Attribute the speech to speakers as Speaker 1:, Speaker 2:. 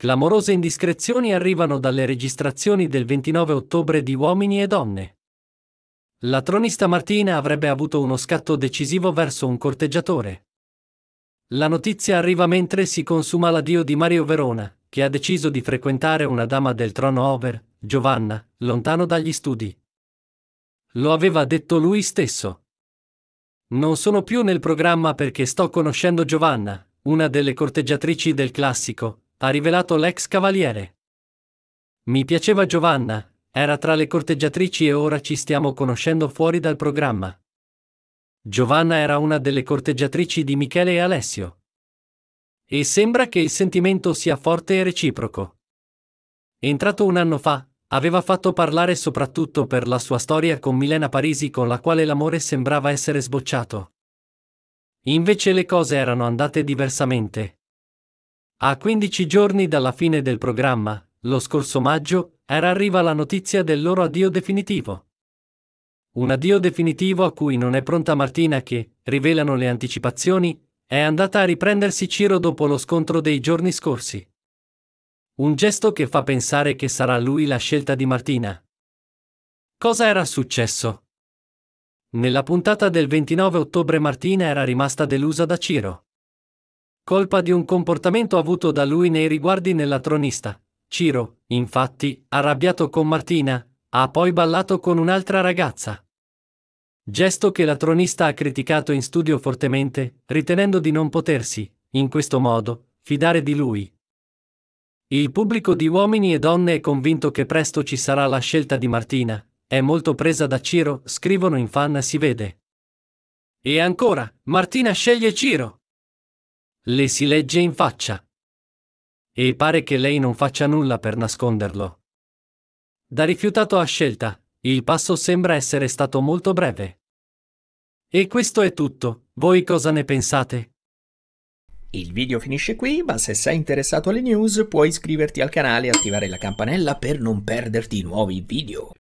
Speaker 1: Clamorose indiscrezioni arrivano dalle registrazioni del 29 ottobre di uomini e donne. La tronista Martina avrebbe avuto uno scatto decisivo verso un corteggiatore. La notizia arriva mentre si consuma l'addio di Mario Verona, che ha deciso di frequentare una dama del trono over, Giovanna, lontano dagli studi. Lo aveva detto lui stesso. Non sono più nel programma perché sto conoscendo Giovanna, una delle corteggiatrici del classico, ha rivelato l'ex cavaliere. Mi piaceva Giovanna, era tra le corteggiatrici e ora ci stiamo conoscendo fuori dal programma. Giovanna era una delle corteggiatrici di Michele e Alessio. E sembra che il sentimento sia forte e reciproco. Entrato un anno fa, aveva fatto parlare soprattutto per la sua storia con Milena Parisi con la quale l'amore sembrava essere sbocciato. Invece le cose erano andate diversamente. A 15 giorni dalla fine del programma, lo scorso maggio, era arriva la notizia del loro addio definitivo. Un addio definitivo a cui non è pronta Martina che, rivelano le anticipazioni, è andata a riprendersi Ciro dopo lo scontro dei giorni scorsi. Un gesto che fa pensare che sarà lui la scelta di Martina. Cosa era successo? Nella puntata del 29 ottobre Martina era rimasta delusa da Ciro colpa di un comportamento avuto da lui nei riguardi della tronista. Ciro, infatti, arrabbiato con Martina, ha poi ballato con un'altra ragazza. Gesto che la tronista ha criticato in studio fortemente, ritenendo di non potersi, in questo modo, fidare di lui. Il pubblico di uomini e donne è convinto che presto ci sarà la scelta di Martina, è molto presa da Ciro, scrivono in fan si vede. E ancora, Martina sceglie Ciro. Le si legge in faccia. E pare che lei non faccia nulla per nasconderlo. Da rifiutato a scelta, il passo sembra essere stato molto breve. E questo è tutto, voi cosa ne pensate? Il video finisce qui, ma se sei interessato alle news puoi iscriverti al canale e attivare la campanella per non perderti nuovi video.